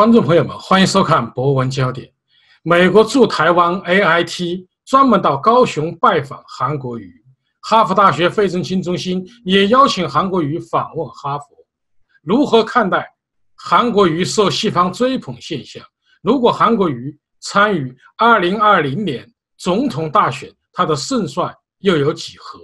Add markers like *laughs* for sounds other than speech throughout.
观众朋友们，欢迎收看《博文焦点》。美国驻台湾 AIT 专门到高雄拜访韩国瑜，哈佛大学费正清中心也邀请韩国瑜访问哈佛。如何看待韩国瑜受西方追捧现象？如果韩国瑜参与2020年总统大选，他的胜算又有几何？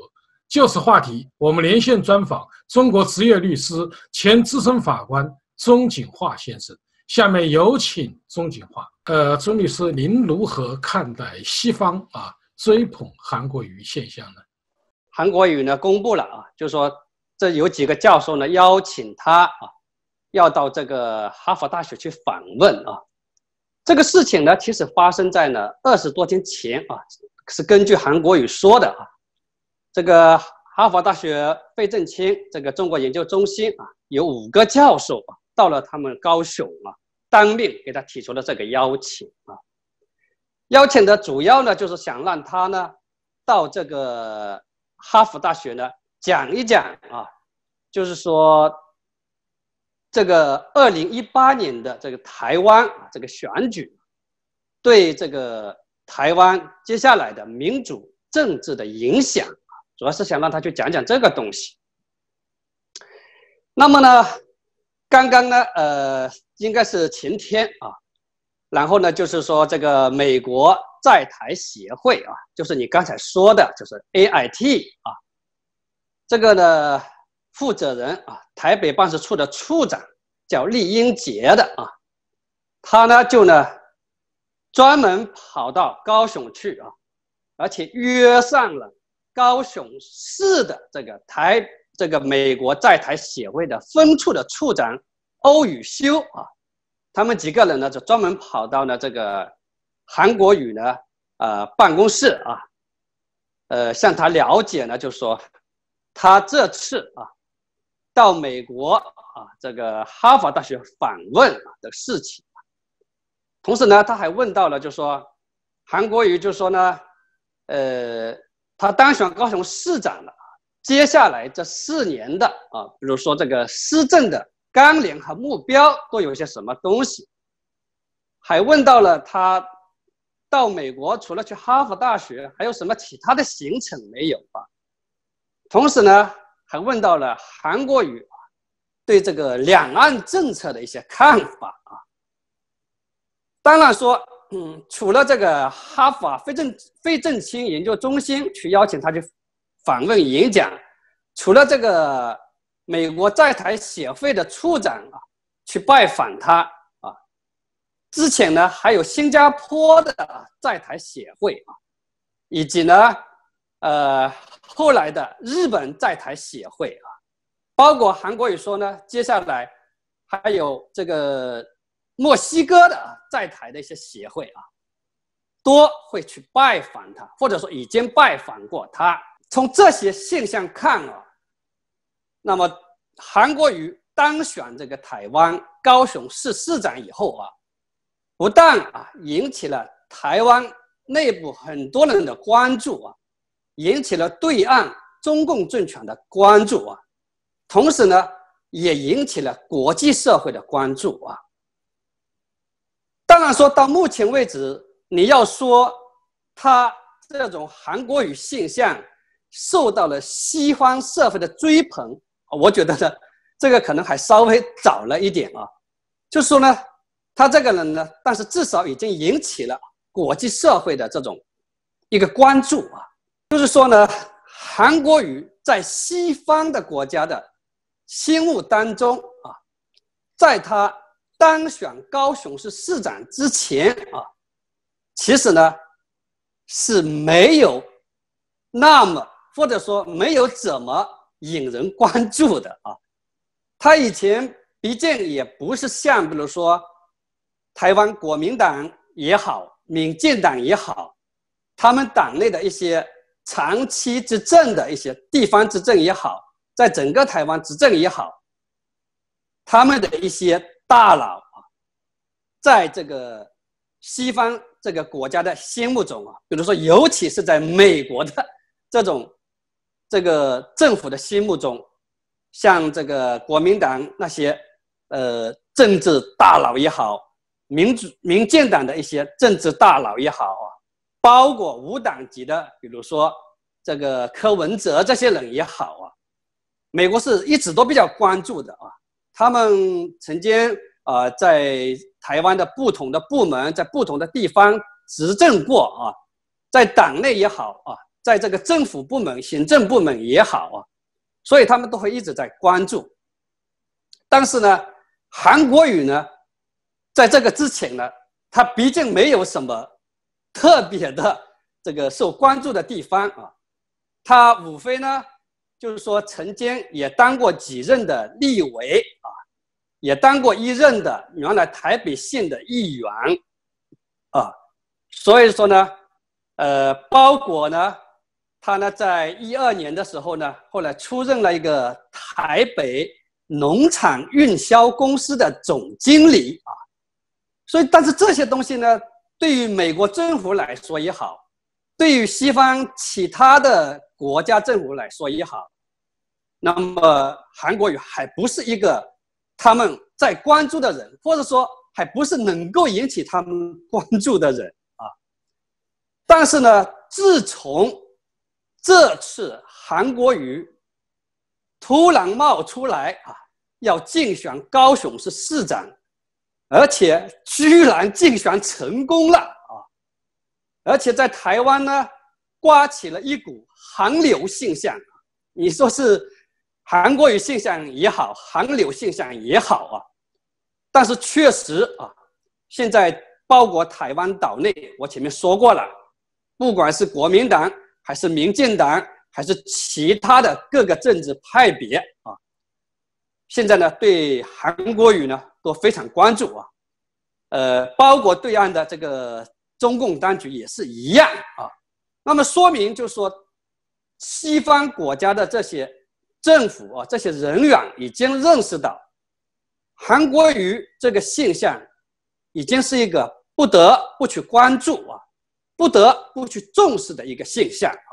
就是话题，我们连线专访中国职业律师、前资深法官钟景华先生。下面有请钟景华，呃，钟律师，您如何看待西方啊追捧韩国瑜现象呢？韩国瑜呢，公布了啊，就说这有几个教授呢邀请他啊，要到这个哈佛大学去访问啊。这个事情呢，其实发生在呢二十多天前啊，是根据韩国瑜说的啊。这个哈佛大学费正清这个中国研究中心啊，有五个教授啊。到了他们高雄啊，当面给他提出了这个邀请啊。邀请的主要呢，就是想让他呢到这个哈佛大学呢讲一讲啊，就是说这个二零一八年的这个台湾啊这个选举对这个台湾接下来的民主政治的影响主要是想让他去讲讲这个东西。那么呢？刚刚呢，呃，应该是前天啊，然后呢，就是说这个美国在台协会啊，就是你刚才说的，就是 A I T 啊，这个呢，负责人啊，台北办事处的处长叫厉英杰的啊，他呢就呢，专门跑到高雄去啊，而且约上了高雄市的这个台这个美国在台协会的分处的处长。欧宇修啊，他们几个人呢就专门跑到呢这个韩国语呢呃办公室啊，呃向他了解呢就说他这次啊到美国啊这个哈佛大学访问的事情同时呢他还问到了就说韩国语就说呢呃他当选高雄市长了，接下来这四年的啊比如说这个市政的。纲领和目标都有些什么东西？还问到了他到美国除了去哈佛大学还有什么其他的行程没有啊？同时呢，还问到了韩国语对这个两岸政策的一些看法啊。当然说，嗯，除了这个哈佛非正非正清研究中心去邀请他去访问演讲，除了这个。美国在台协会的处长啊，去拜访他啊，之前呢还有新加坡的在台协会啊，以及呢，呃，后来的日本在台协会啊，包括韩国也说呢，接下来还有这个墨西哥的在台的一些协会啊，多会去拜访他，或者说已经拜访过他。从这些现象看啊。那么，韩国瑜当选这个台湾高雄市市长以后啊，不但啊引起了台湾内部很多人的关注啊，引起了对岸中共政权的关注啊，同时呢，也引起了国际社会的关注啊。当然，说到目前为止，你要说他这种韩国语现象受到了西方社会的追捧。啊，我觉得呢，这个可能还稍微早了一点啊，就是说呢，他这个人呢，但是至少已经引起了国际社会的这种一个关注啊，就是说呢，韩国瑜在西方的国家的心目当中啊，在他当选高雄市市长之前啊，其实呢是没有那么或者说没有怎么。引人关注的啊，他以前毕竟也不是像，比如说台湾国民党也好，民进党也好，他们党内的一些长期执政的一些地方执政也好，在整个台湾执政也好，他们的一些大佬啊，在这个西方这个国家的心目中啊，比如说，尤其是在美国的这种。这个政府的心目中，像这个国民党那些呃政治大佬也好，民主民建党的一些政治大佬也好啊，包括无党籍的，比如说这个柯文哲这些人也好啊，美国是一直都比较关注的啊。他们曾经啊在台湾的不同的部门，在不同的地方执政过啊，在党内也好啊。在这个政府部门、行政部门也好啊，所以他们都会一直在关注。但是呢，韩国瑜呢，在这个之前呢，他毕竟没有什么特别的这个受关注的地方啊。他无非呢，就是说曾经也当过几任的立委啊，也当过一任的原来台北县的议员啊。所以说呢，呃，包括呢。他呢，在一二年的时候呢，后来出任了一个台北农场运销公司的总经理啊，所以，但是这些东西呢，对于美国政府来说也好，对于西方其他的国家政府来说也好，那么韩国瑜还不是一个他们在关注的人，或者说还不是能够引起他们关注的人啊。但是呢，自从这次韩国瑜突然冒出来啊，要竞选高雄市市长，而且居然竞选成功了啊！而且在台湾呢，刮起了一股寒流现象。你说是韩国瑜现象也好，寒流现象也好啊。但是确实啊，现在包括台湾岛内，我前面说过了，不管是国民党。还是民进党，还是其他的各个政治派别啊，现在呢，对韩国语呢都非常关注啊。呃，包括对岸的这个中共当局也是一样啊。那么说明就是说，西方国家的这些政府啊，这些人员已经认识到韩国语这个现象，已经是一个不得不去关注啊。不得不去重视的一个现象啊，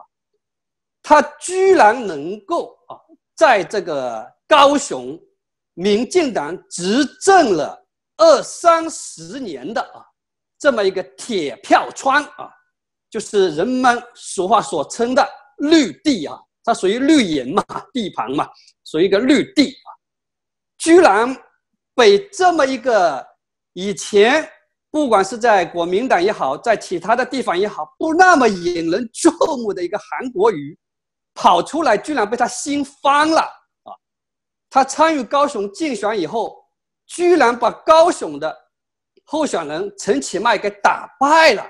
他居然能够啊，在这个高雄，民进党执政了二三十年的啊，这么一个铁票窗啊，就是人们俗话所称的绿地啊，它属于绿营嘛，地盘嘛，属于一个绿地啊，居然被这么一个以前。不管是在国民党也好，在其他的地方也好，不那么引人注目的一个韩国瑜，跑出来居然被他掀翻了啊！他参与高雄竞选以后，居然把高雄的候选人陈启迈给打败了，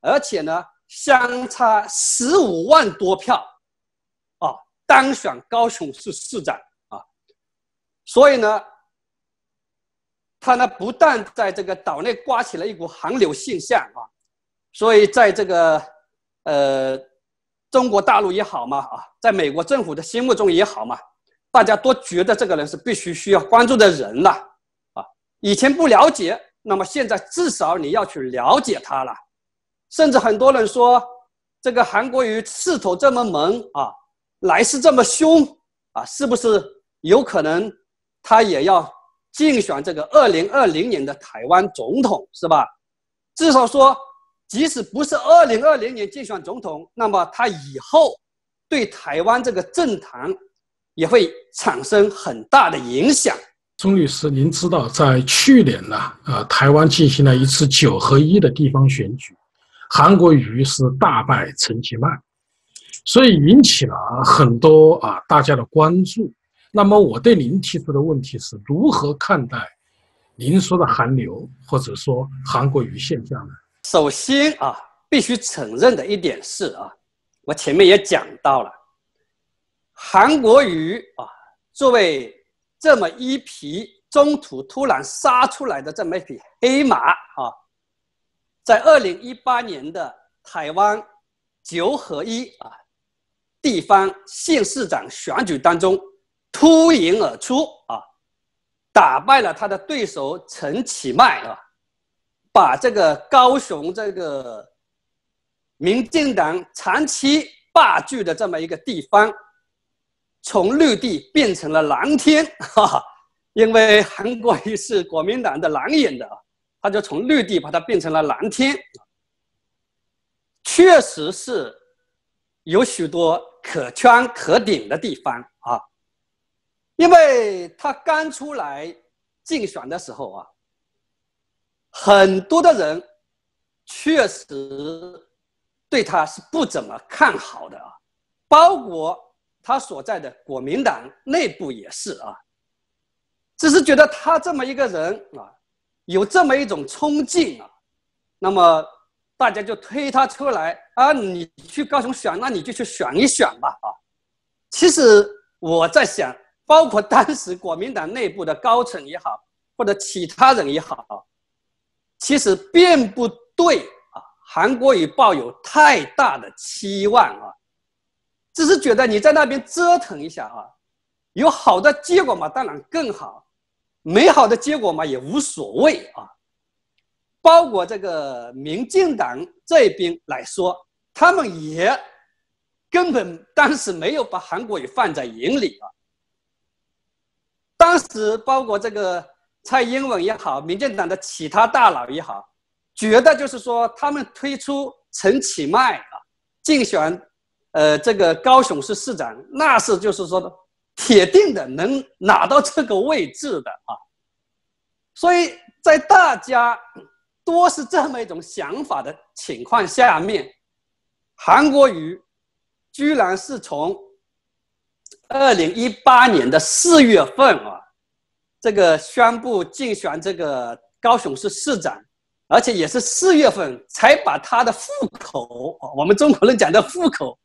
而且呢，相差十五万多票啊，当选高雄市市长啊！所以呢。他呢，不但在这个岛内刮起了一股寒流现象啊，所以在这个呃中国大陆也好嘛啊，在美国政府的心目中也好嘛，大家都觉得这个人是必须需要关注的人了啊。以前不了解，那么现在至少你要去了解他了。甚至很多人说，这个韩国瑜势头这么猛啊，来势这么凶啊，是不是有可能他也要？竞选这个二零二零年的台湾总统是吧？至少说，即使不是二零二零年竞选总统，那么他以后对台湾这个政坛也会产生很大的影响。钟律师，您知道，在去年呢，呃，台湾进行了一次九合一的地方选举，韩国瑜是大败陈其迈，所以引起了很多啊大家的关注。那么我对您提出的问题是如何看待，您说的韩流或者说韩国语现象呢？首先啊，必须承认的一点是啊，我前面也讲到了，韩国瑜啊作为这么一匹中途突然杀出来的这么一匹黑马啊，在二零一八年的台湾九合一啊地方县市长选举当中。脱颖而出啊，打败了他的对手陈启迈啊，把这个高雄这个，民进党长期霸据的这么一个地方，从绿地变成了蓝天哈、啊，因为韩国瑜是国民党的蓝眼的啊，他就从绿地把它变成了蓝天，确实是，有许多可圈可点的地方。因为他刚出来竞选的时候啊，很多的人确实对他是不怎么看好的啊，包括他所在的国民党内部也是啊，只是觉得他这么一个人啊，有这么一种冲劲啊，那么大家就推他出来啊，你去高雄选，那你就去选一选吧啊。其实我在想。包括当时国民党内部的高层也好，或者其他人也好，其实并不对啊，韩国瑜抱有太大的期望啊，只是觉得你在那边折腾一下啊，有好的结果嘛，当然更好；，没好的结果嘛，也无所谓啊。包括这个民进党这边来说，他们也根本当时没有把韩国瑜放在眼里啊。当时，包括这个蔡英文也好，民进党的其他大佬也好，觉得就是说，他们推出陈启迈啊竞选，呃，这个高雄市市长，那是就是说的铁定的能拿到这个位置的啊。所以在大家多是这么一种想法的情况下面，韩国瑜居然是从。二零一八年的四月份啊，这个宣布竞选这个高雄市市长，而且也是四月份才把他的户口我们中国人讲的户口，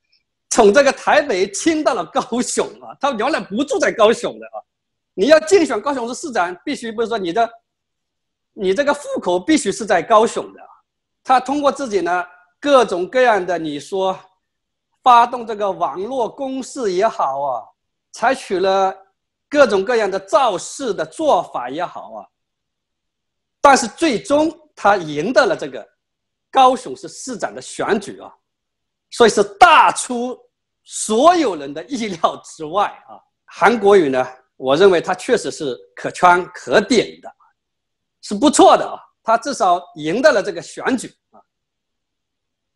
从这个台北迁到了高雄啊，他原来不住在高雄的啊。你要竞选高雄市市长，必须不是说你的，你这个户口必须是在高雄的啊。他通过自己呢各种各样的你说，发动这个网络攻势也好啊。采取了各种各样的造势的做法也好啊，但是最终他赢得了这个高雄市市长的选举啊，所以是大出所有人的意料之外啊。韩国瑜呢，我认为他确实是可圈可点的，是不错的啊。他至少赢得了这个选举啊。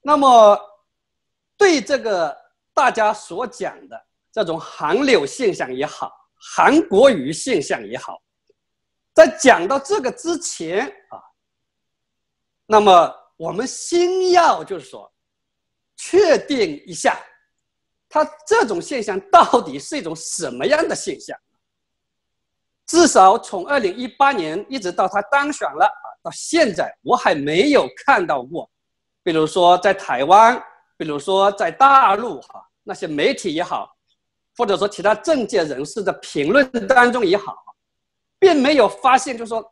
那么，对这个大家所讲的。这种韩流现象也好，韩国语现象也好，在讲到这个之前啊，那么我们先要就是说，确定一下，它这种现象到底是一种什么样的现象？至少从二零一八年一直到他当选了啊，到现在我还没有看到过，比如说在台湾，比如说在大陆哈，那些媒体也好。或者说，其他政界人士的评论当中也好，并没有发现，就是说，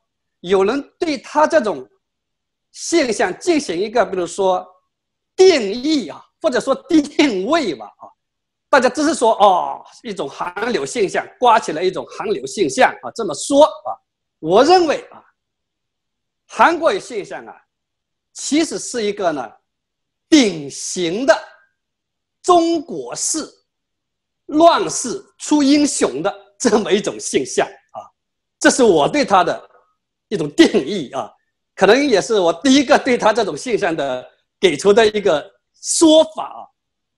有人对他这种现象进行一个，比如说定义啊，或者说定位吧啊，大家只是说哦，一种寒流现象，刮起了一种寒流现象啊，这么说啊，我认为啊，韩国语现象啊，其实是一个呢，典型的中国式。乱世出英雄的这么一种现象啊，这是我对他的，一种定义啊，可能也是我第一个对他这种现象的给出的一个说法啊，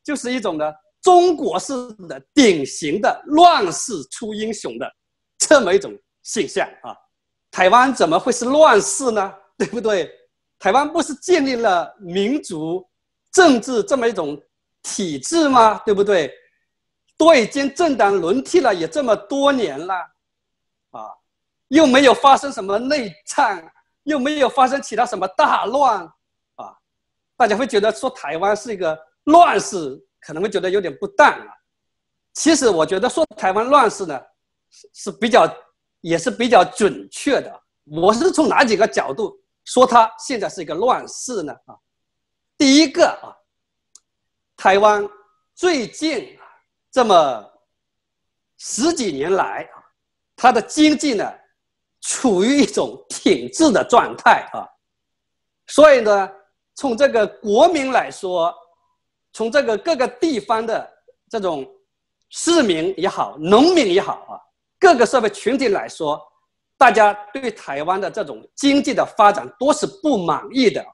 就是一种呢中国式的典型的乱世出英雄的这么一种现象啊。台湾怎么会是乱世呢？*laughs* 对不对？台湾不是建立了民主政治这么一种体制吗？对不对？都已经政党轮替了，也这么多年了，啊，又没有发生什么内战，又没有发生其他什么大乱，啊，大家会觉得说台湾是一个乱世，可能会觉得有点不当啊。其实我觉得说台湾乱世呢，是比较，也是比较准确的。我是从哪几个角度说它现在是一个乱世呢？啊，第一个啊，台湾最近。这么十几年来，它的经济呢，处于一种停滞的状态啊。所以呢，从这个国民来说，从这个各个地方的这种市民也好、农民也好啊，各个社会群体来说，大家对台湾的这种经济的发展都是不满意的啊。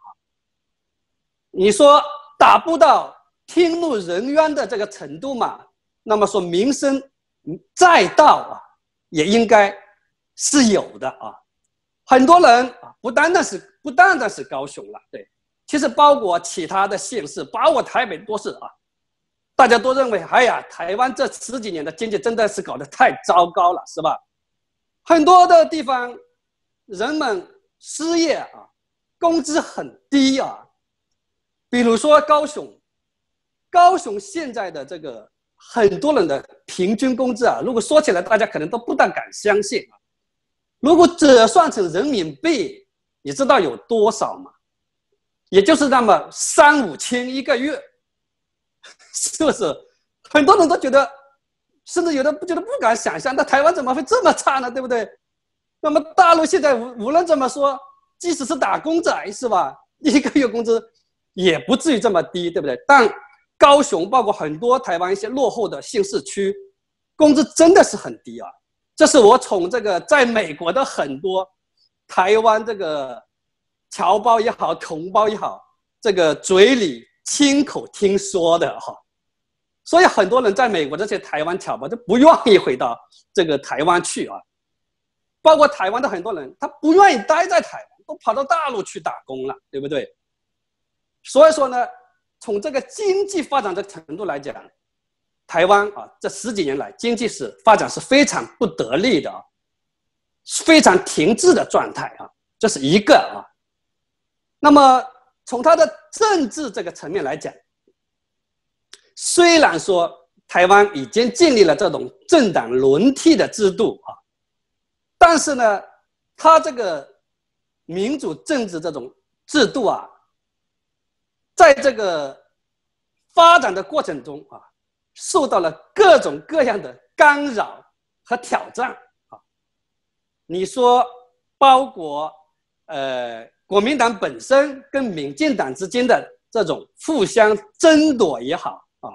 你说达不到天怒人怨的这个程度嘛？那么说，民生嗯，再倒啊，也应该，是有的啊。很多人啊，不单单是不单单是高雄了，对，其实包括其他的县市，包括台北都是啊。大家都认为，哎呀，台湾这十几年的经济真的是搞得太糟糕了，是吧？很多的地方，人们失业啊，工资很低啊。比如说高雄，高雄现在的这个。很多人的平均工资啊，如果说起来，大家可能都不大敢相信啊。如果折算成人民币，你知道有多少吗？也就是那么三五千一个月，*laughs* 是不是？很多人都觉得，甚至有的不觉得不敢想象，那台湾怎么会这么差呢？对不对？那么大陆现在无无论怎么说，即使是打工仔，是吧？一个月工资也不至于这么低，对不对？但高雄包括很多台湾一些落后的县市区，工资真的是很低啊！这是我从这个在美国的很多台湾这个侨胞也好，同胞也好，这个嘴里亲口听说的哈。所以很多人在美国这些台湾侨胞就不愿意回到这个台湾去啊，包括台湾的很多人，他不愿意待在台湾，都跑到大陆去打工了，对不对？所以说呢。从这个经济发展的程度来讲，台湾啊，这十几年来经济是发展是非常不得力的，非常停滞的状态啊，这是一个啊。那么从它的政治这个层面来讲，虽然说台湾已经建立了这种政党轮替的制度啊，但是呢，它这个民主政治这种制度啊。在这个发展的过程中啊，受到了各种各样的干扰和挑战啊。你说，包括呃国民党本身跟民进党之间的这种互相争夺也好啊，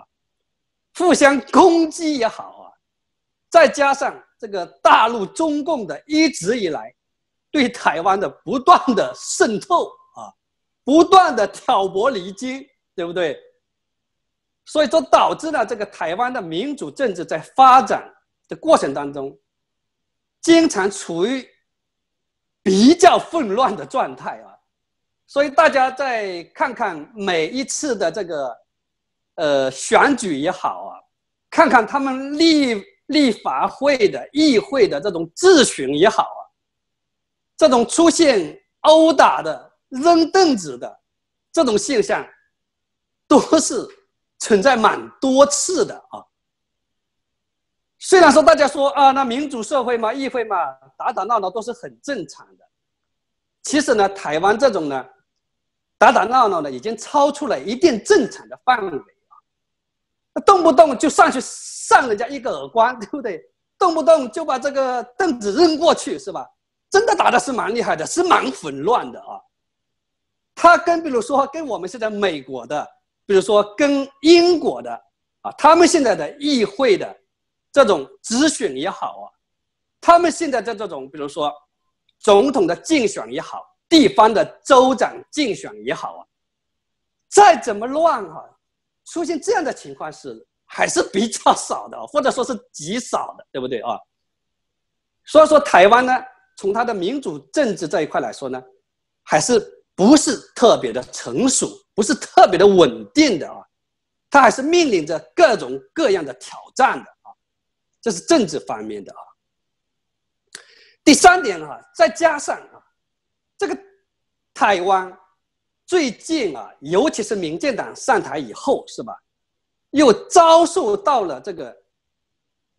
互相攻击也好啊，再加上这个大陆中共的一直以来对台湾的不断的渗透。不断的挑拨离间，对不对？所以说导致了这个台湾的民主政治在发展的过程当中，经常处于比较混乱的状态啊。所以大家再看看每一次的这个，呃，选举也好啊，看看他们立立法会的议会的这种质询也好啊，这种出现殴打的。扔凳子的这种现象，都是存在蛮多次的啊。虽然说大家说啊，那民主社会嘛，议会嘛，打打闹闹都是很正常的。其实呢，台湾这种呢，打打闹闹呢，已经超出了一定正常的范围啊。动不动就上去扇人家一个耳光，对不对？动不动就把这个凳子扔过去，是吧？真的打的是蛮厉害的，是蛮混乱的啊。他跟比如说跟我们现在美国的，比如说跟英国的啊，他们现在的议会的这种直选也好啊，他们现在在这种比如说总统的竞选也好，地方的州长竞选也好啊，再怎么乱哈，出现这样的情况是还是比较少的，或者说是极少的，对不对啊？所以说台湾呢，从它的民主政治这一块来说呢，还是。不是特别的成熟，不是特别的稳定的啊，它还是面临着各种各样的挑战的啊，这是政治方面的啊。第三点啊，再加上啊，这个台湾最近啊，尤其是民进党上台以后是吧，又遭受到了这个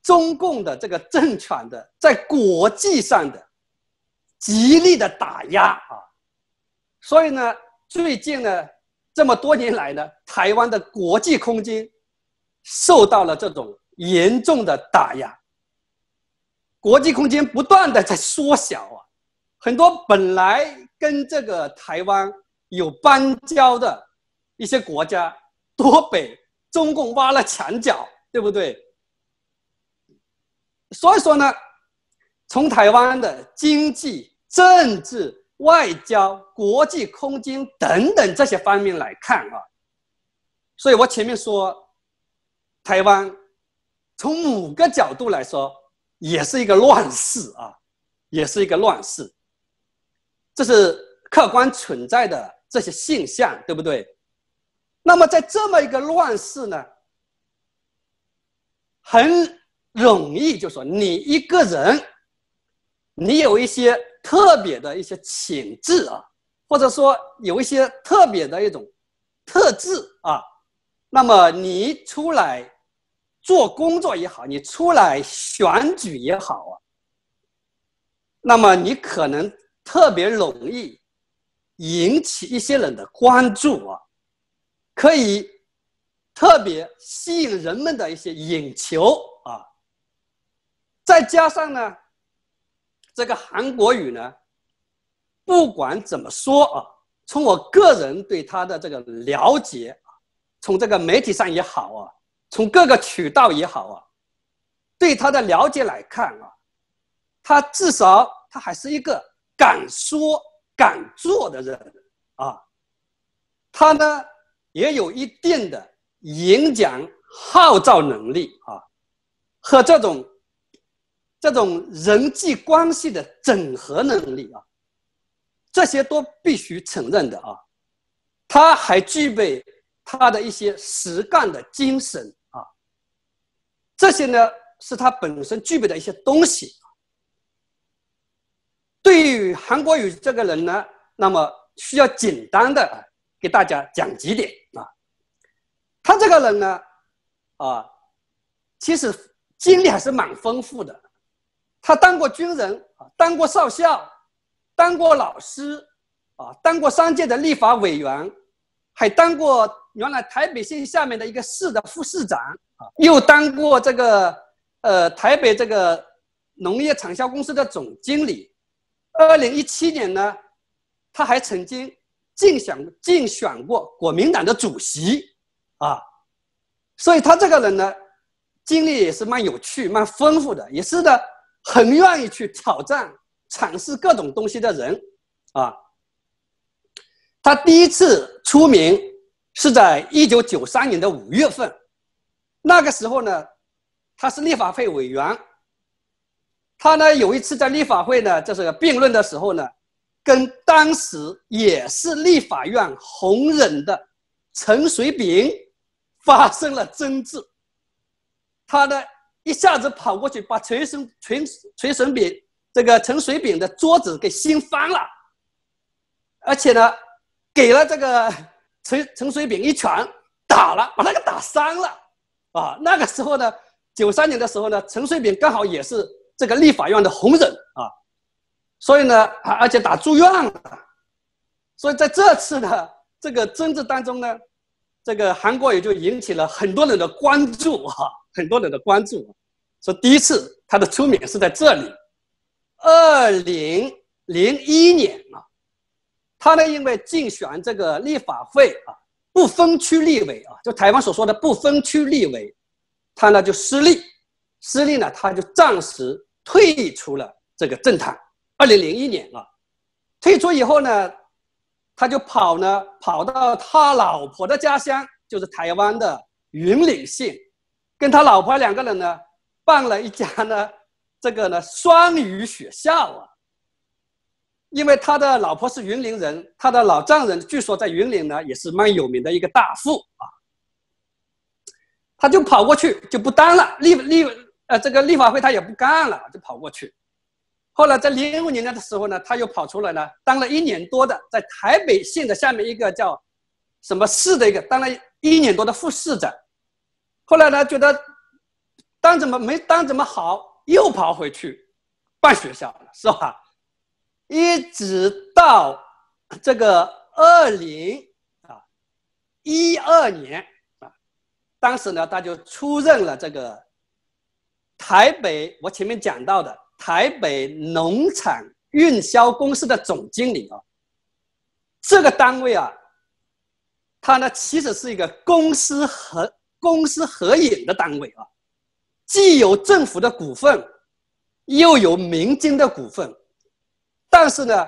中共的这个政权的在国际上的极力的打压啊。所以呢，最近呢，这么多年来呢，台湾的国际空间受到了这种严重的打压，国际空间不断的在缩小啊，很多本来跟这个台湾有邦交的一些国家，都被中共挖了墙角，对不对？所以说呢，从台湾的经济、政治。外交、国际空间等等这些方面来看啊，所以我前面说，台湾从五个角度来说，也是一个乱世啊，也是一个乱世。这是客观存在的这些现象，对不对？那么在这么一个乱世呢，很容易就说你一个人，你有一些。特别的一些潜质啊，或者说有一些特别的一种特质啊，那么你出来做工作也好，你出来选举也好啊，那么你可能特别容易引起一些人的关注啊，可以特别吸引人们的一些眼球啊，再加上呢。这个韩国语呢，不管怎么说啊，从我个人对他的这个了解，从这个媒体上也好啊，从各个渠道也好啊，对他的了解来看啊，他至少他还是一个敢说敢做的人啊，他呢也有一定的演讲号召能力啊，和这种。这种人际关系的整合能力啊，这些都必须承认的啊。他还具备他的一些实干的精神啊，这些呢是他本身具备的一些东西。对于韩国宇这个人呢，那么需要简单的给大家讲几点啊。他这个人呢，啊，其实经历还是蛮丰富的。他当过军人啊，当过少校，当过老师，啊，当过三届的立法委员，还当过原来台北县下面的一个市的副市长啊，又当过这个呃台北这个农业产销公司的总经理。二零一七年呢，他还曾经竞选竞选过国民党的主席啊，所以他这个人呢，经历也是蛮有趣、蛮丰富的，也是的。很愿意去挑战、尝试各种东西的人，啊，他第一次出名是在一九九三年的五月份，那个时候呢，他是立法会委员，他呢有一次在立法会呢就是辩论的时候呢，跟当时也是立法院红人的陈水扁发生了争执，他呢。一下子跑过去，把陈生陈陈水柄，这个陈水扁的桌子给掀翻了，而且呢，给了这个陈陈水扁一拳，打了，把那个打伤了，啊，那个时候呢，九三年的时候呢，陈水扁刚好也是这个立法院的红人啊，所以呢，啊，而且打住院了，所以在这次呢这个争执当中呢，这个韩国也就引起了很多人的关注哈，很多人的关注。说第一次他的出名是在这里，二零零一年啊，他呢因为竞选这个立法会啊，不分区立委啊，就台湾所说的不分区立委，他呢就失利，失利呢他就暂时退出了这个政坛。二零零一年啊，退出以后呢，他就跑呢跑到他老婆的家乡，就是台湾的云岭县，跟他老婆两个人呢。办了一家呢，这个呢双语学校啊，因为他的老婆是云岭人，他的老丈人据说在云岭呢也是蛮有名的一个大富啊，他就跑过去就不当了，立立呃这个立法会他也不干了，就跑过去。后来在零五年的时候呢，他又跑出来呢，当了一年多的在台北县的下面一个叫什么市的一个当了一年多的副市长，后来呢觉得。当怎么没当怎么好，又跑回去办学校了，是吧？一直到这个二零啊一二年啊，当时呢，他就出任了这个台北，我前面讲到的台北农产运销公司的总经理啊。这个单位啊，它呢其实是一个公私合公私合营的单位啊。既有政府的股份，又有民间的股份，但是呢，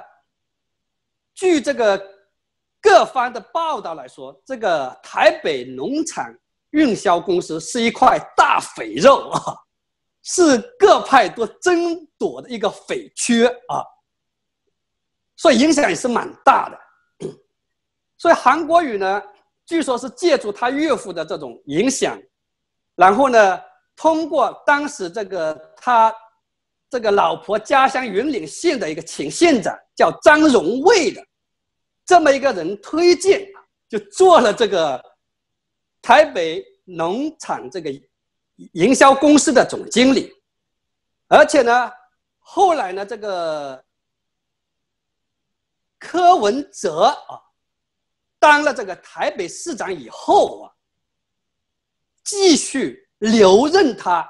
据这个各方的报道来说，这个台北农场运销公司是一块大肥肉啊，是各派都争夺的一个肥缺啊，所以影响也是蛮大的。所以韩国瑜呢，据说是借助他岳父的这种影响，然后呢。通过当时这个他这个老婆家乡云岭县的一个前县长叫张荣卫的这么一个人推荐，就做了这个台北农场这个营销公司的总经理，而且呢，后来呢，这个柯文哲啊，当了这个台北市长以后啊，继续。留任他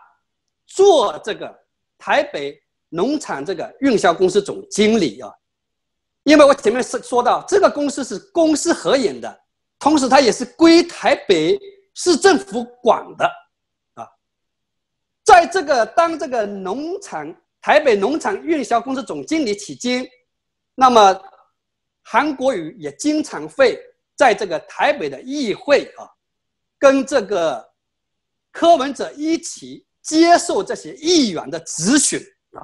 做这个台北农场这个运销公司总经理啊，因为我前面是说到这个公司是公私合营的，同时它也是归台北市政府管的，啊，在这个当这个农场台北农场运销公司总经理期间，那么韩国瑜也经常会在这个台北的议会啊，跟这个。柯文哲一起接受这些议员的质询啊！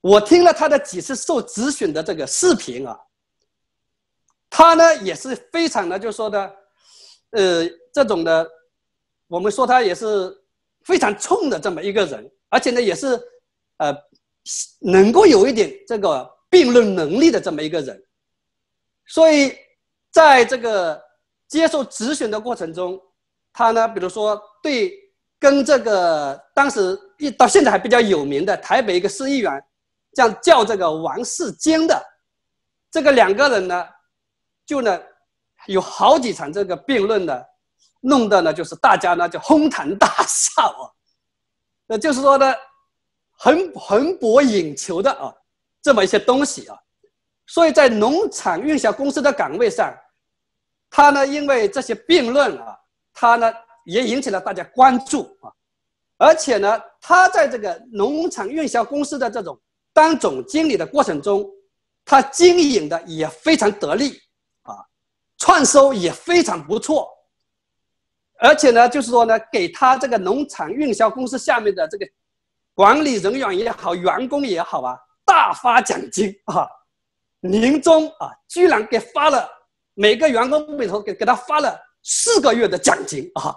我听了他的几次受质询的这个视频啊，他呢也是非常的，就说的，呃，这种的，我们说他也是非常冲的这么一个人，而且呢也是呃能够有一点这个辩论能力的这么一个人，所以在这个接受质询的过程中。他呢，比如说对跟这个当时一到现在还比较有名的台北一个市议员，样叫这个王世坚的，这个两个人呢，就呢有好几场这个辩论呢，弄得呢就是大家呢就哄堂大笑啊，*laughs* 那就是说呢，很很博眼球的啊，这么一些东西啊，所以在农场运销公司的岗位上，他呢因为这些辩论啊。他呢也引起了大家关注啊，而且呢，他在这个农场运销公司的这种当总经理的过程中，他经营的也非常得力啊，创收也非常不错，而且呢，就是说呢，给他这个农场运销公司下面的这个管理人员也好，员工也好啊，大发奖金啊，年终啊，居然给发了每个员工里头给给他发了。四个月的奖金啊，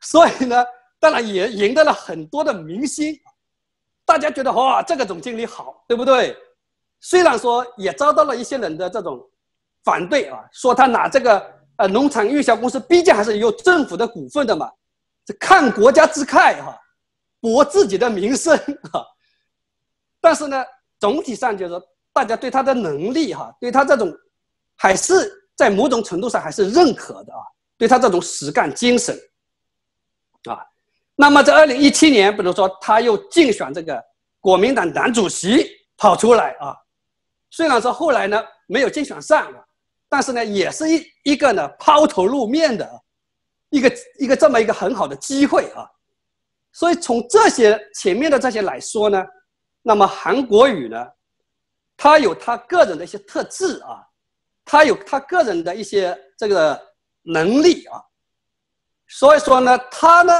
所以呢，当然也赢得了很多的明星，大家觉得哇，这个总经理好，对不对？虽然说也遭到了一些人的这种反对啊，说他拿这个呃农场运销公司，毕竟还是有政府的股份的嘛，这看国家之慨哈，博自己的名声哈。但是呢，总体上就是大家对他的能力哈，对他这种还是。在某种程度上还是认可的啊，对他这种实干精神，啊，那么在二零一七年，比如说他又竞选这个国民党党主席跑出来啊，虽然说后来呢没有竞选上，但是呢也是一一个呢抛头露面的，一个一个这么一个很好的机会啊，所以从这些前面的这些来说呢，那么韩国瑜呢，他有他个人的一些特质啊。他有他个人的一些这个能力啊，所以说呢，他呢，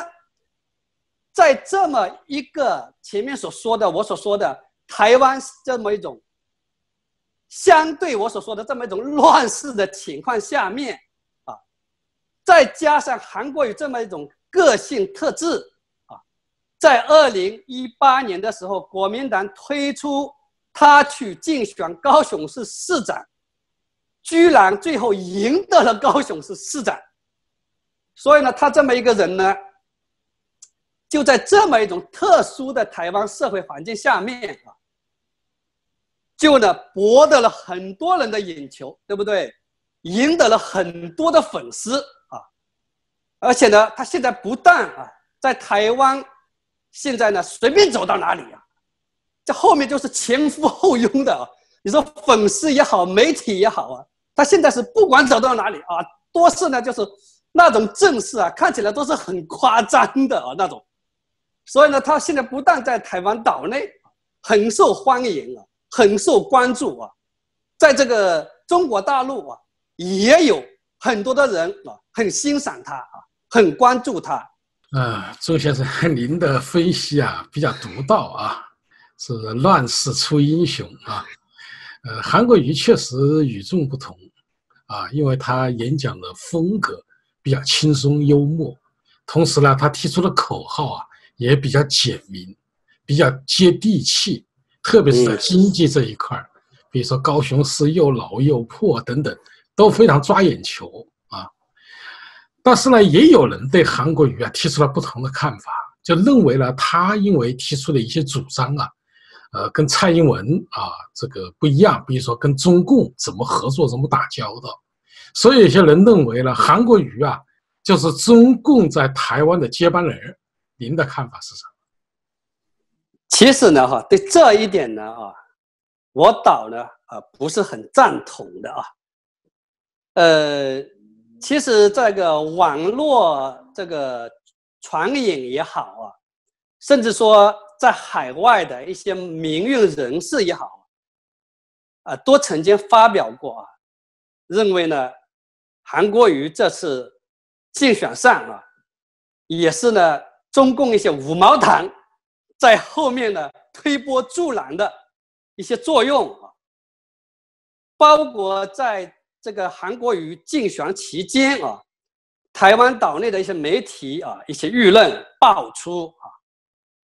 在这么一个前面所说的我所说的台湾这么一种相对我所说的这么一种乱世的情况下面啊，再加上韩国有这么一种个性特质啊，在二零一八年的时候，国民党推出他去竞选高雄市市长。居然最后赢得了高雄市市长，所以呢，他这么一个人呢，就在这么一种特殊的台湾社会环境下面啊，就呢博得了很多人的眼球，对不对？赢得了很多的粉丝啊，而且呢，他现在不但啊，在台湾，现在呢随便走到哪里啊，这后面就是前呼后拥的。啊。你说粉丝也好，媒体也好啊。他现在是不管走到哪里啊，多是呢，就是那种阵势啊，看起来都是很夸张的啊那种。所以呢，他现在不但在台湾岛内很受欢迎啊，很受关注啊，在这个中国大陆啊，也有很多的人啊很欣赏他啊，很关注他。啊，周先生，您的分析啊比较独到啊，是乱世出英雄啊。呃，韩国瑜确实与众不同，啊，因为他演讲的风格比较轻松幽默，同时呢，他提出的口号啊也比较简明，比较接地气，特别是在经济这一块儿，比如说高雄市又老又破等等，都非常抓眼球啊。但是呢，也有人对韩国瑜啊提出了不同的看法，就认为呢，他因为提出的一些主张啊。呃，跟蔡英文啊，这个不一样。比如说，跟中共怎么合作，怎么打交道，所以有些人认为呢，韩国瑜啊，就是中共在台湾的接班人。您的看法是什么？其实呢，哈，对这一点呢，啊，我倒呢，啊，不是很赞同的啊。呃，其实这个网络这个传影也好啊，甚至说。在海外的一些民运人士也好，啊，都曾经发表过啊，认为呢，韩国瑜这次竞选上啊，也是呢中共一些五毛党在后面呢推波助澜的一些作用啊。包括在这个韩国瑜竞选期间啊，台湾岛内的一些媒体啊，一些舆论爆出。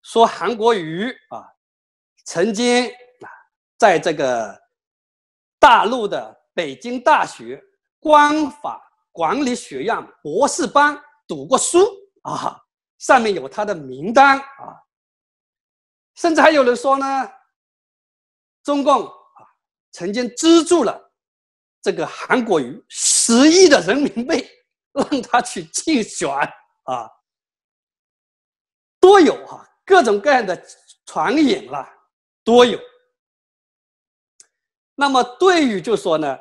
说韩国瑜啊，曾经啊，在这个大陆的北京大学光法管理学院博士班读过书啊，上面有他的名单啊，甚至还有人说呢，中共啊曾经资助了这个韩国瑜十亿的人民币，让他去竞选啊，多有啊！各种各样的传言啦，多有。那么对于就说呢，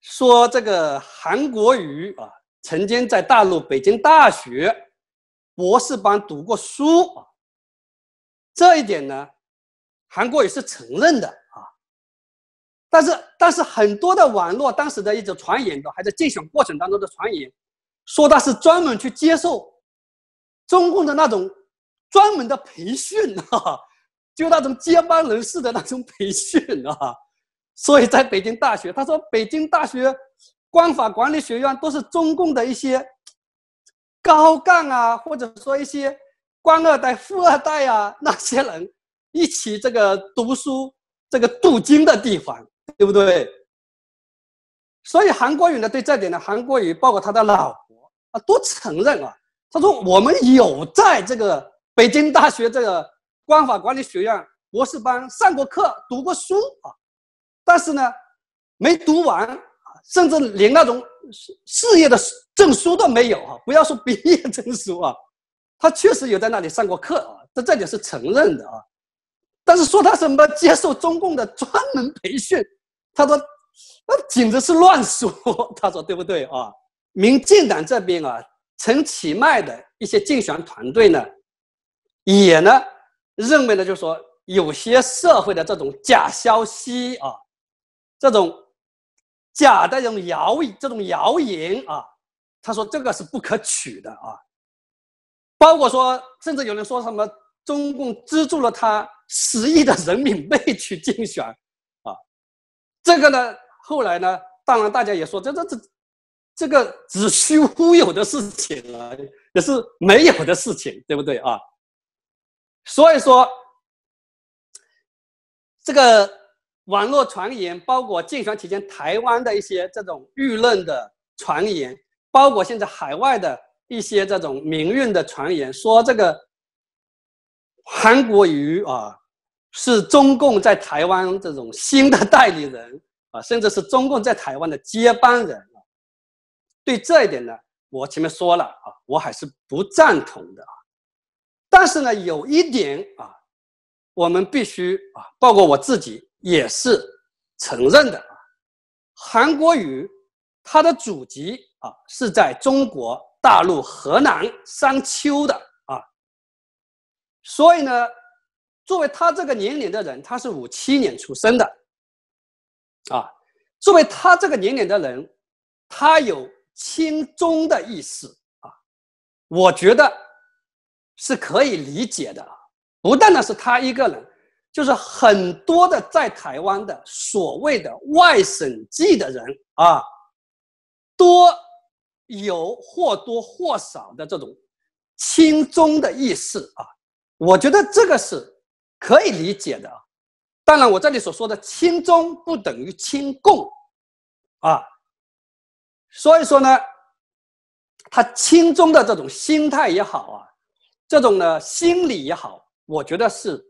说这个韩国瑜啊，曾经在大陆北京大学博士班读过书啊，这一点呢，韩国瑜是承认的啊。但是，但是很多的网络当时的一种传言呢，还在竞选过程当中的传言，说他是专门去接受中共的那种。专门的培训啊，*laughs* 就那种接班人士的那种培训啊，*laughs* 所以在北京大学，他说北京大学光法管理学院都是中共的一些高干啊，或者说一些官二代、富二代啊那些人一起这个读书、这个镀金的地方，对不对？所以韩国瑜呢，对这点呢，韩国瑜包括他的老婆啊都承认啊，他说我们有在这个。北京大学这个光华管理学院博士班上过课、读过书啊，但是呢，没读完甚至连那种事业的证书都没有啊，不要说毕业证书啊，他确实有在那里上过课啊，这这点是承认的啊，但是说他什么接受中共的专门培训，他说那简直是乱说，*laughs* 他说对不对啊？民进党这边啊，陈启迈的一些竞选团队呢。也呢，认为呢，就是说有些社会的这种假消息啊，这种假的这种谣这种谣言啊，他说这个是不可取的啊。包括说，甚至有人说什么中共资助了他十亿的人民币去竞选啊，这个呢，后来呢，当然大家也说这这这这个子虚乌有的事情啊，也是没有的事情，对不对啊？所以说，这个网络传言，包括竞选期间台湾的一些这种舆论的传言，包括现在海外的一些这种民运的传言，说这个韩国瑜啊，是中共在台湾这种新的代理人啊，甚至是中共在台湾的接班人啊。对这一点呢，我前面说了啊，我还是不赞同的。但是呢，有一点啊，我们必须啊，包括我自己也是承认的啊，韩国瑜他的祖籍啊是在中国大陆河南商丘的啊，所以呢，作为他这个年龄的人，他是五七年出生的，啊，作为他这个年龄的人，他有轻中的意思啊，我觉得。是可以理解的，不但呢是他一个人，就是很多的在台湾的所谓的外省籍的人啊，多有或多或少的这种亲中的意识啊，我觉得这个是可以理解的。当然，我这里所说的亲中不等于亲共啊，所以说呢，他亲中的这种心态也好啊。这种呢心理也好，我觉得是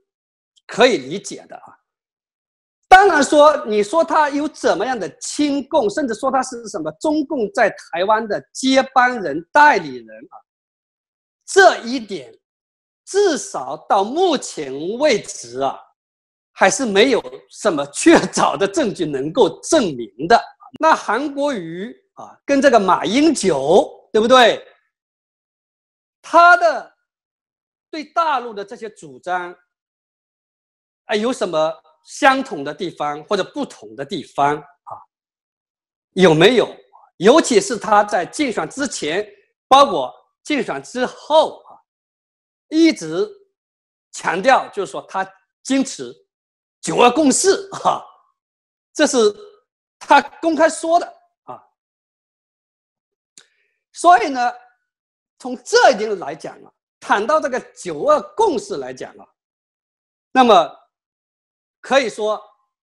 可以理解的啊。当然说，你说他有怎么样的亲共，甚至说他是什么中共在台湾的接班人代理人啊，这一点至少到目前为止啊，还是没有什么确凿的证据能够证明的。那韩国瑜啊，跟这个马英九，对不对？他的。对大陆的这些主张，哎，有什么相同的地方或者不同的地方啊？有没有？尤其是他在竞选之前，包括竞选之后啊，一直强调，就是说他坚持“九二共识”啊，这是他公开说的啊。所以呢，从这一点来讲啊。谈到这个九二共识来讲啊，那么可以说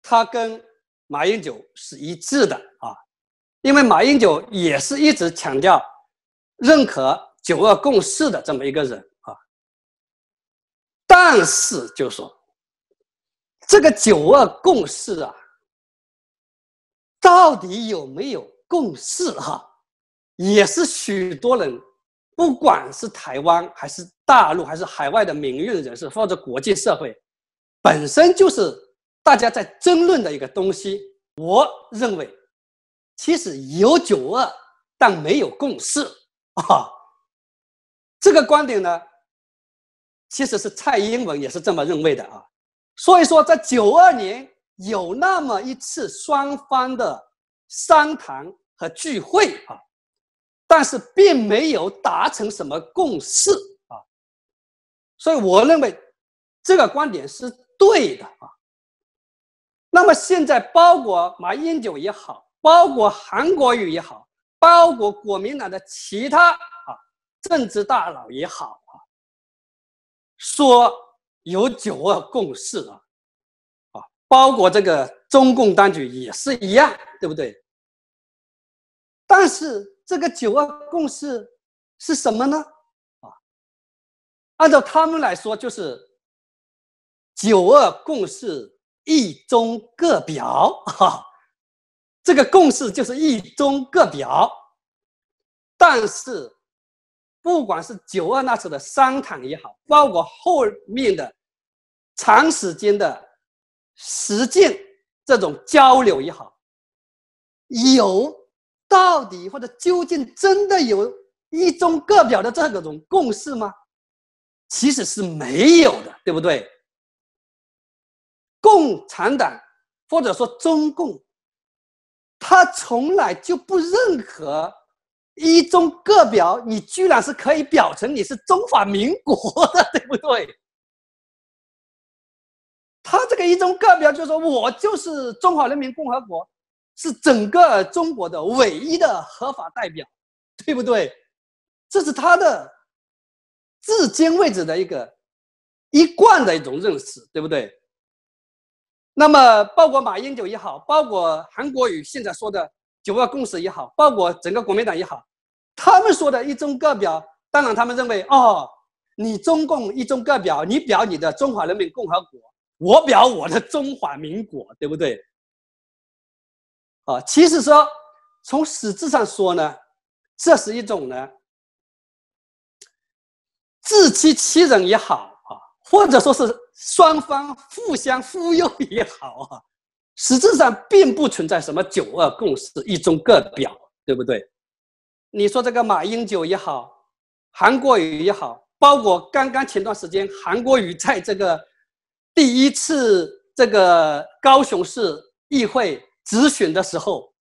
他跟马英九是一致的啊，因为马英九也是一直强调认可九二共识的这么一个人啊，但是就说这个九二共识啊，到底有没有共识哈，也是许多人。不管是台湾还是大陆，还是海外的名誉人士，或者国际社会，本身就是大家在争论的一个东西。我认为，其实有九二，但没有共识啊。这个观点呢，其实是蔡英文也是这么认为的啊。所以说，在九二年有那么一次双方的商谈和聚会啊。但是并没有达成什么共识啊，所以我认为这个观点是对的啊。那么现在，包括马英九也好，包括韩国瑜也好，包括国民党的其他啊政治大佬也好啊，说有九二共识啊，啊，包括这个中共当局也是一样，对不对？但是。这个九二共识是什么呢？啊，按照他们来说，就是九二共识一中各表。哈，*laughs* 这个共识就是一中各表。但是，不管是九二那次的商谈也好，包括后面的长时间的实践这种交流也好，有。到底或者究竟真的有一中各表的这个种共识吗？其实是没有的，对不对？共产党或者说中共，他从来就不认可一中各表。你居然是可以表成你是中华民国的，对不对？他这个一中各表就说我就是中华人民共和国。是整个中国的唯一的合法代表，对不对？这是他的至今为止的一个一贯的一种认识，对不对？那么，包括马英九也好，包括韩国瑜现在说的九二共识也好，包括整个国民党也好，他们说的一中各表，当然他们认为，哦，你中共一中各表，你表你的中华人民共和国，我表我的中华民国，对不对？啊，其实说从实质上说呢，这是一种呢，自欺欺人也好啊，或者说是双方互相忽悠也好啊，实质上并不存在什么九二共识，一种各表，对不对？你说这个马英九也好，韩国瑜也好，包括刚刚前段时间韩国瑜在这个第一次这个高雄市议会。直选的时候，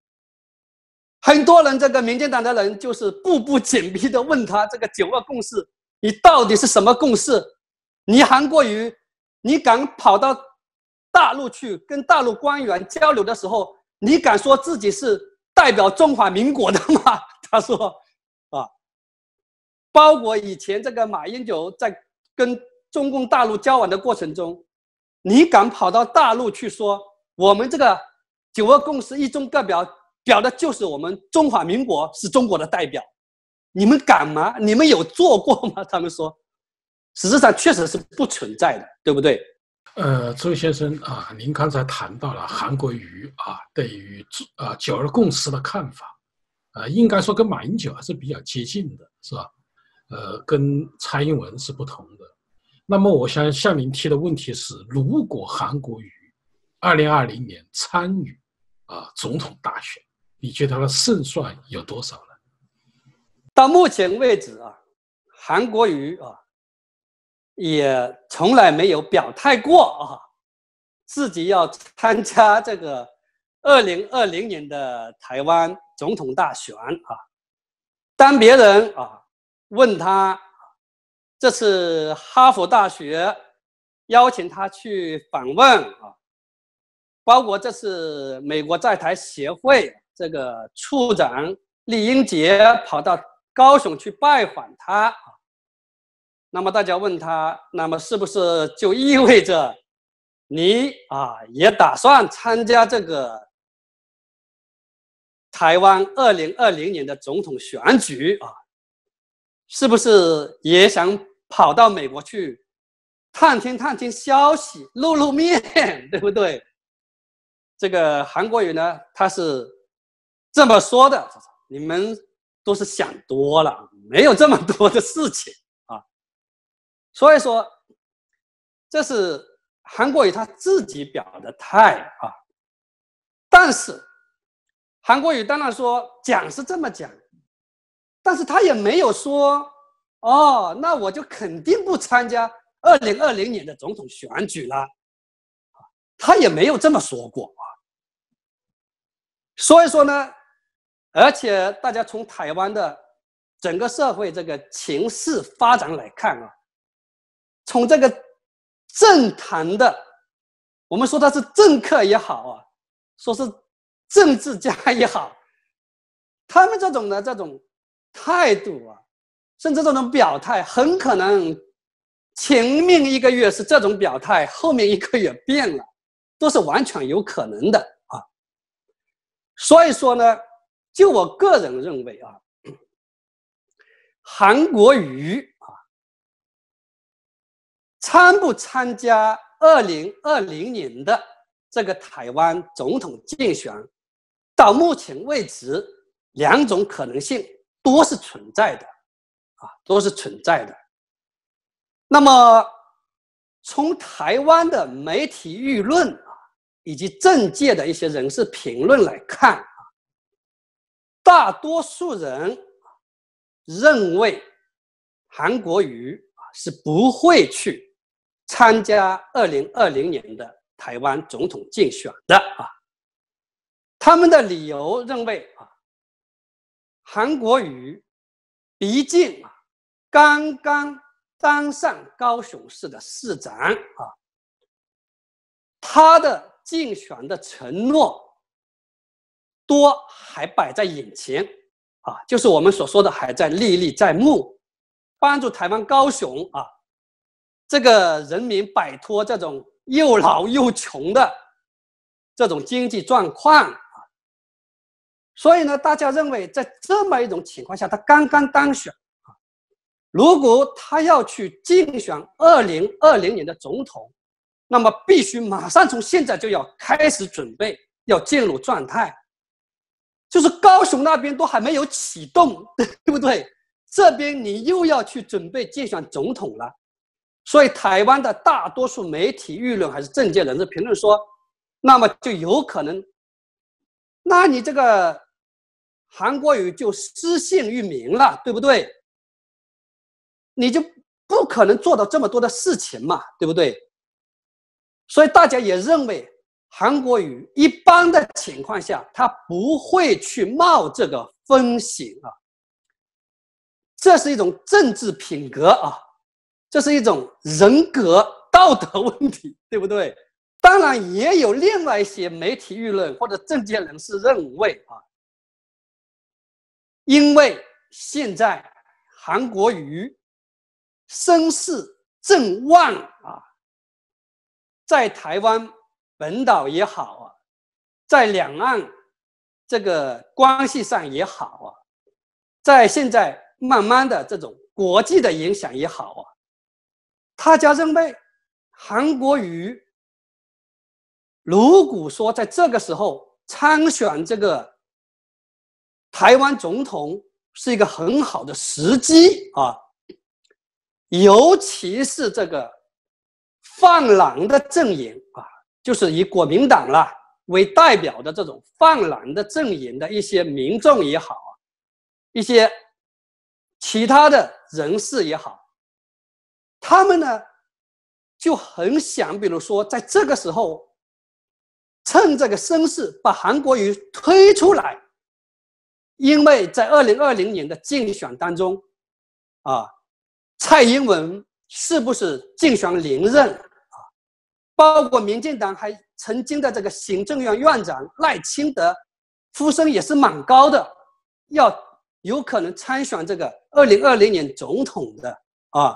很多人这个民进党的人就是步步紧逼的问他：“这个九二共识，你到底是什么共识？你韩国瑜，你敢跑到大陆去跟大陆官员交流的时候，你敢说自己是代表中华民国的吗？” *laughs* 他说：“啊，包括以前这个马英九在跟中共大陆交往的过程中，你敢跑到大陆去说我们这个？”九二共识一中各表，表的就是我们中华民国是中国的代表。你们敢吗？你们有做过吗？*laughs* 他们说，实际上确实是不存在的，对不对？呃，周先生啊，您刚才谈到了韩国瑜啊，对于啊九二共识的看法啊，应该说跟马英九还是比较接近的，是吧？呃，跟蔡英文是不同的。那么，我想向您提的问题是：如果韩国瑜二零二零年参与，啊，总统大选，你觉得他的胜算有多少呢？到目前为止啊，韩国瑜啊，也从来没有表态过啊，自己要参加这个二零二零年的台湾总统大选啊。当别人啊问他，这次哈佛大学邀请他去访问啊。包括这次美国在台协会这个处长李英杰跑到高雄去拜访他，那么大家问他，那么是不是就意味着你啊也打算参加这个台湾二零二零年的总统选举啊？是不是也想跑到美国去探听探听消息、露露面，对不对？这个韩国瑜呢，他是这么说的：“你们都是想多了，没有这么多的事情啊。”所以说，这是韩国瑜他自己表的态啊。但是，韩国瑜当然说讲是这么讲，但是他也没有说哦，那我就肯定不参加二零二零年的总统选举了。他也没有这么说过啊，所以说呢，而且大家从台湾的整个社会这个情势发展来看啊，从这个政坛的，我们说他是政客也好啊，说是政治家也好，他们这种的这种态度啊，甚至这种表态，很可能前面一个月是这种表态，后面一个月变了。都是完全有可能的啊，所以说呢，就我个人认为啊，韩国瑜啊参不参加二零二零年的这个台湾总统竞选，到目前为止，两种可能性都是存在的，啊，都是存在的。那么从台湾的媒体舆论。以及政界的一些人士评论来看啊，大多数人认为韩国瑜是不会去参加二零二零年的台湾总统竞选的啊。他们的理由认为啊，韩国瑜毕竟啊刚刚当上高雄市的市长啊，他的。竞选的承诺多还摆在眼前啊，就是我们所说的还在历历在目，帮助台湾高雄啊这个人民摆脱这种又老又穷的这种经济状况啊。所以呢，大家认为在这么一种情况下，他刚刚当选啊，如果他要去竞选二零二零年的总统。那么必须马上从现在就要开始准备，要进入状态。就是高雄那边都还没有启动，*laughs* 对不对？这边你又要去准备竞选总统了，所以台湾的大多数媒体舆论还是政界人士评论说，那么就有可能，那你这个韩国瑜就失信于民了，对不对？你就不可能做到这么多的事情嘛，对不对？所以大家也认为，韩国瑜一般的情况下，他不会去冒这个风险啊。这是一种政治品格啊，这是一种人格道德问题，*laughs* 对不对？当然也有另外一些媒体舆论或者政界人士认为啊，因为现在韩国瑜声势正旺啊。在台湾本岛也好啊，在两岸这个关系上也好啊，在现在慢慢的这种国际的影响也好啊，大家认为韩国瑜如果说在这个时候参选这个台湾总统是一个很好的时机啊，尤其是这个。放狼的阵营啊，就是以国民党啦为代表的这种放狼的阵营的一些民众也好啊，一些其他的人士也好，他们呢就很想，比如说在这个时候，趁这个声势把韩国瑜推出来，因为在二零二零年的竞选当中，啊，蔡英文。是不是竞选连任啊？包括民进党还曾经的这个行政院院长赖清德，呼声也是蛮高的，要有可能参选这个二零二零年总统的啊。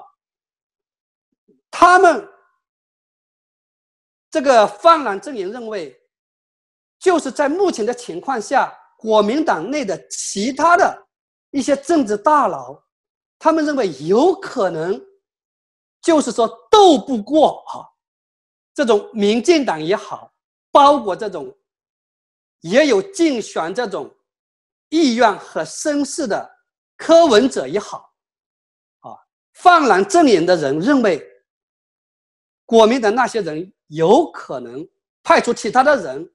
他们这个泛蓝阵营认为，就是在目前的情况下，国民党内的其他的一些政治大佬，他们认为有可能。就是说，斗不过啊，这种民进党也好，包括这种也有竞选这种意愿和声势的科文者也好，啊，放浪政言的人认为，国民的那些人有可能派出其他的人，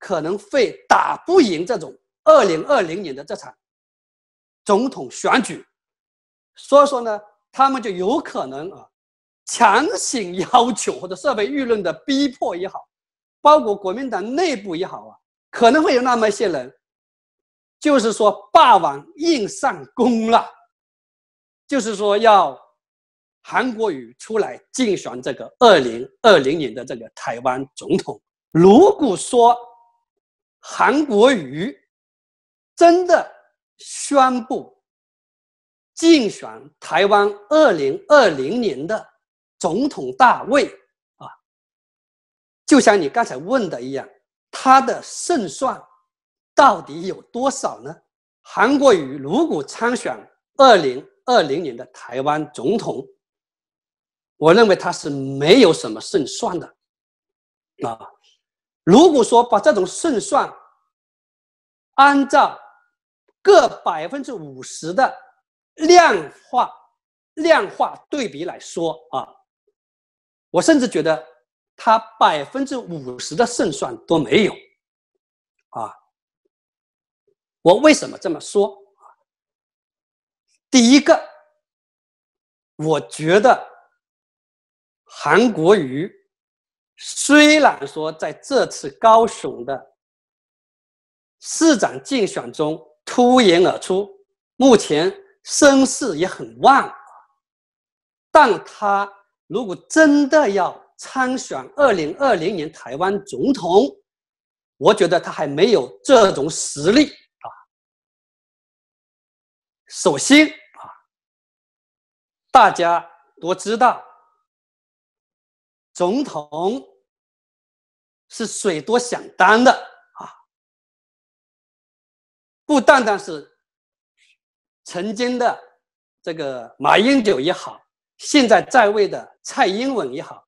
可能会打不赢这种二零二零年的这场总统选举，所以说呢，他们就有可能啊。强行要求或者社会舆论的逼迫也好，包括国民党内部也好啊，可能会有那么一些人，就是说霸王硬上弓了，就是说要韩国瑜出来竞选这个二零二零年的这个台湾总统。如果说韩国瑜真的宣布竞选台湾二零二零年的，总统大卫，啊，就像你刚才问的一样，他的胜算到底有多少呢？韩国瑜如果参选二零二零年的台湾总统，我认为他是没有什么胜算的，啊，如果说把这种胜算按照各百分之五十的量化量化对比来说啊。我甚至觉得他百分之五十的胜算都没有，啊！我为什么这么说？第一个，我觉得韩国瑜虽然说在这次高雄的市长竞选中突颖而出，目前声势也很旺但他。如果真的要参选二零二零年台湾总统，我觉得他还没有这种实力啊。首先啊，大家都知道，总统是谁多想当的啊，不单单是曾经的这个马英九也好。现在在位的蔡英文也好，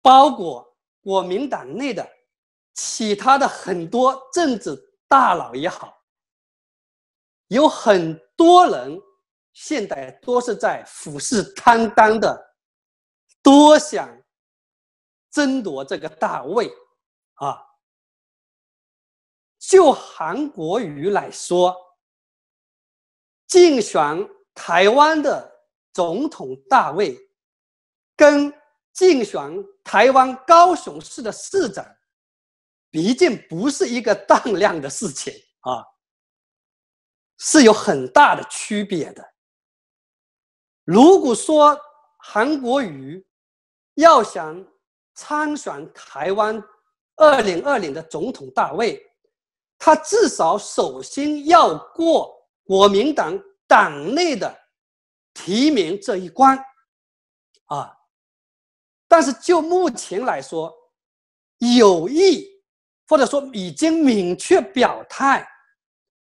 包括国民党内的其他的很多政治大佬也好，有很多人现在都是在虎视眈眈的，多想争夺这个大位啊。就韩国瑜来说，竞选台湾的。总统大卫跟竞选台湾高雄市的市长，毕竟不是一个当量的事情啊，是有很大的区别的。如果说韩国瑜要想参选台湾二零二零的总统大位，他至少首先要过国民党党内的。提名这一关，啊，但是就目前来说，有意或者说已经明确表态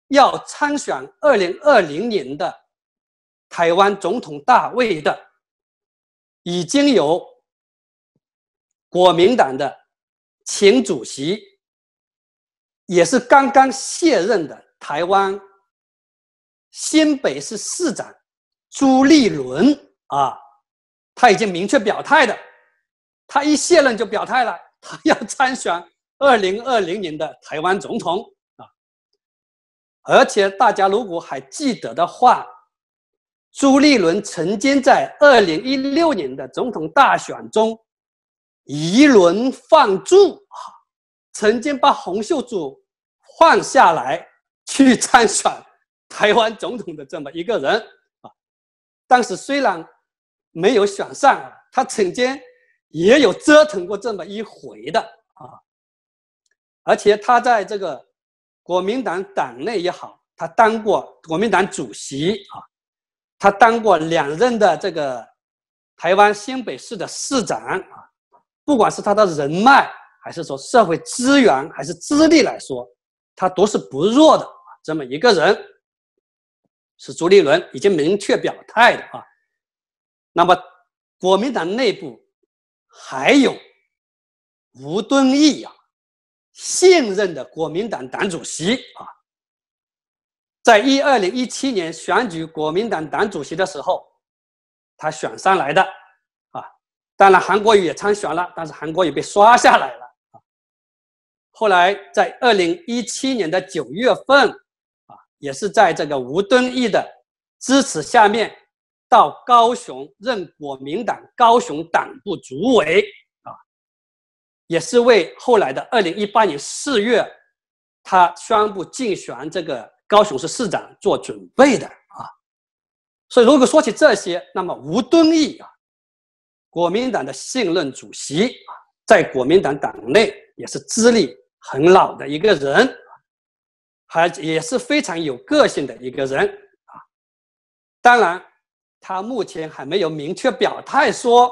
要参选二零二零年的台湾总统大位的，已经有国民党的前主席，也是刚刚卸任的台湾新北市市长。朱立伦啊，他已经明确表态了，他一卸任就表态了，*laughs* 他要参选二零二零年的台湾总统啊！而且大家如果还记得的话，朱立伦曾经在二零一六年的总统大选中，一轮放柱啊，曾经把洪秀柱换下来去参选台湾总统的这么一个人。但是虽然没有选上，他曾经也有折腾过这么一回的啊。而且他在这个国民党党内也好，他当过国民党主席啊，他当过两任的这个台湾新北市的市长啊。不管是他的人脉，还是说社会资源，还是资历来说，他都是不弱的啊，这么一个人。是朱立伦已经明确表态的啊。那么，国民党内部还有吴敦义呀，现任的国民党党主席啊，在一二零一七年选举国民党党主席的时候，他选上来的啊。当然，韩国瑜也参选了，但是韩国瑜被刷下来了啊。后来，在二零一七年的九月份。也是在这个吴敦义的支持下面，到高雄任国民党高雄党部主委啊，也是为后来的二零一八年四月，他宣布竞选这个高雄市市长做准备的啊。所以如果说起这些，那么吴敦义啊，国民党的信任主席啊，在国民党党内也是资历很老的一个人。还也是非常有个性的一个人啊，当然，他目前还没有明确表态说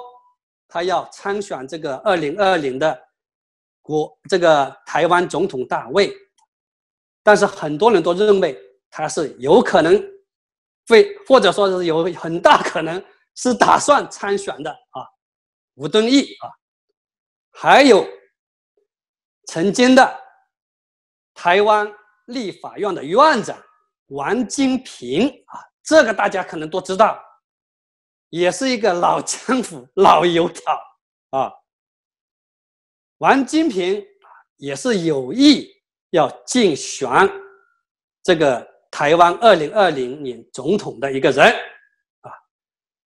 他要参选这个二零二零的国这个台湾总统大位，但是很多人都认为他是有可能会，或者说是有很大可能是打算参选的啊，吴敦义啊，还有曾经的台湾。立法院的院长王金平啊，这个大家可能都知道，也是一个老江湖、老油条啊。王金平啊，也是有意要竞选这个台湾二零二零年总统的一个人啊。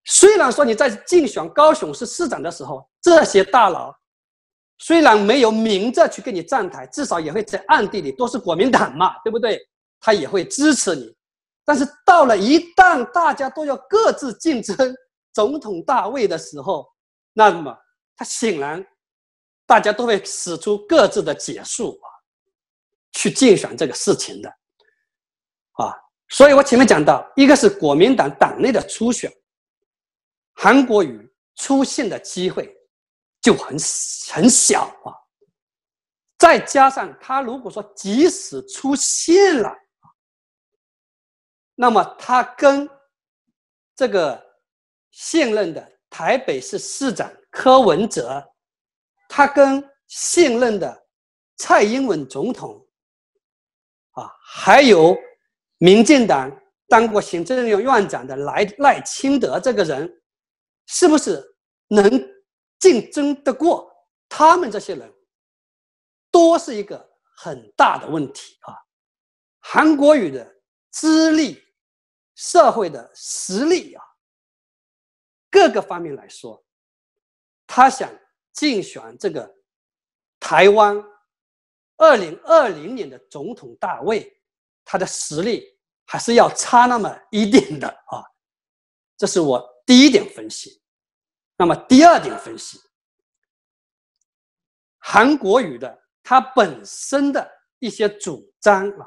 虽然说你在竞选高雄市市长的时候，这些大佬。虽然没有明着去跟你站台，至少也会在暗地里，都是国民党嘛，*laughs* 对不对？他也会支持你。但是到了一旦大家都要各自竞争总统大位的时候，那么他显然大家都会使出各自的解数啊，去竞选这个事情的啊。所以我前面讲到，一个是国民党党内的初选，韩国瑜出现的机会。就很很小啊，再加上他如果说即使出现了，那么他跟这个现任的台北市市长柯文哲，他跟现任的蔡英文总统，啊，还有民进党当过行政院院长的赖赖清德这个人，是不是能？竞争得过他们这些人，都是一个很大的问题啊！韩国瑜的资历、社会的实力啊，各个方面来说，他想竞选这个台湾二零二零年的总统大位，他的实力还是要差那么一点的啊！这是我第一点分析。那么第二点分析，韩国语的它本身的一些主张啊，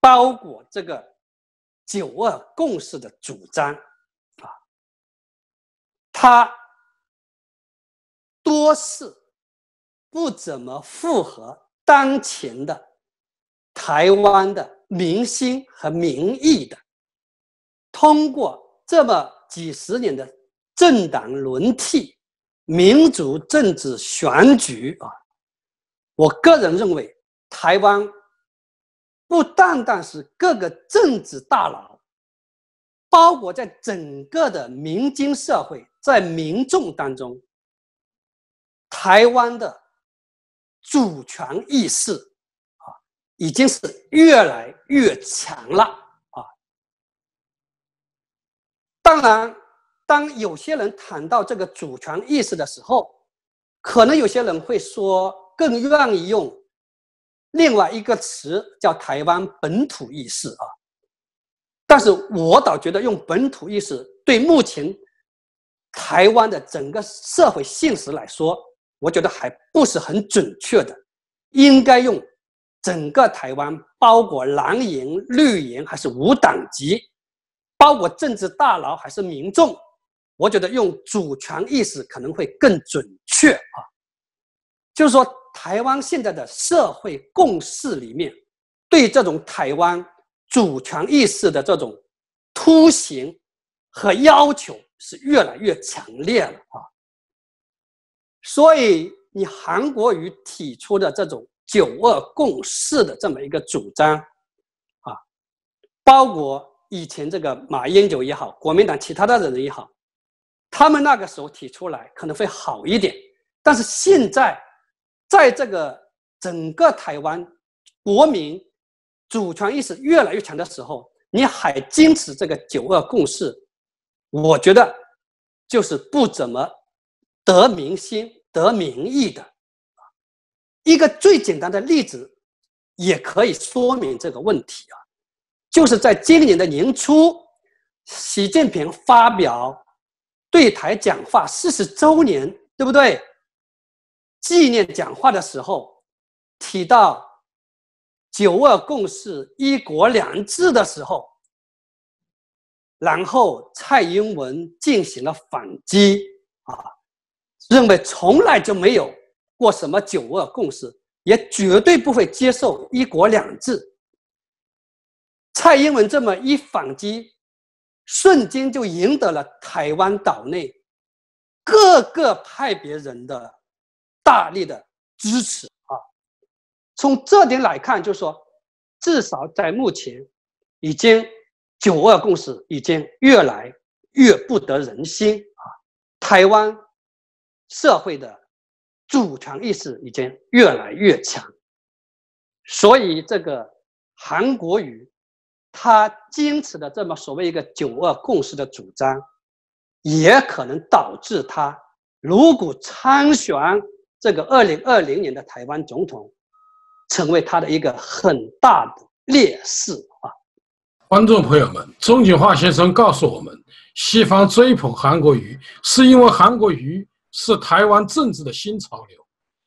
包括这个“九二共识”的主张啊，它多是不怎么符合当前的台湾的民心和民意的。通过这么几十年的。政党轮替，民主政治选举啊，我个人认为，台湾不单单是各个政治大佬，包括在整个的民间社会，在民众当中，台湾的主权意识啊，已经是越来越强了啊。当然。当有些人谈到这个主权意识的时候，可能有些人会说更愿意用另外一个词叫台湾本土意识啊。但是我倒觉得用本土意识对目前台湾的整个社会现实来说，我觉得还不是很准确的，应该用整个台湾，包括蓝营、绿营还是无党籍，包括政治大佬还是民众。我觉得用主权意识可能会更准确啊，就是说，台湾现在的社会共识里面，对这种台湾主权意识的这种凸显和要求是越来越强烈了啊。所以，你韩国瑜提出的这种“九二共识”的这么一个主张啊，包括以前这个马英九也好，国民党其他的人也好。他们那个时候提出来可能会好一点，但是现在，在这个整个台湾国民主权意识越来越强的时候，你还坚持这个“九二共识”，我觉得就是不怎么得民心、得民意的。一个最简单的例子，也可以说明这个问题啊，就是在今年的年初，习近平发表。对台讲话四十周年，对不对？纪念讲话的时候提到“九二共识”“一国两制”的时候，然后蔡英文进行了反击啊，认为从来就没有过什么“九二共识”，也绝对不会接受“一国两制”。蔡英文这么一反击。瞬间就赢得了台湾岛内各个派别人的大力的支持啊！从这点来看，就是说至少在目前，已经九二共识已经越来越不得人心啊！台湾社会的主权意识已经越来越强，所以这个韩国瑜。他坚持的这么所谓一个“九二共识”的主张，也可能导致他如果参选这个二零二零年的台湾总统，成为他的一个很大的劣势啊。观众朋友们，钟景华先生告诉我们，西方追捧韩国瑜，是因为韩国瑜是台湾政治的新潮流。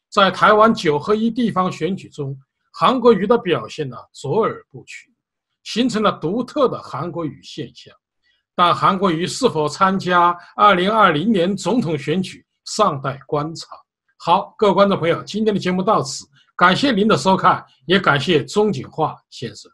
在台湾九合一地方选举中，韩国瑜的表现呢，卓尔不群。形成了独特的韩国语现象，但韩国瑜是否参加2020年总统选举尚待观察。好，各位观众朋友，今天的节目到此，感谢您的收看，也感谢钟景华先生。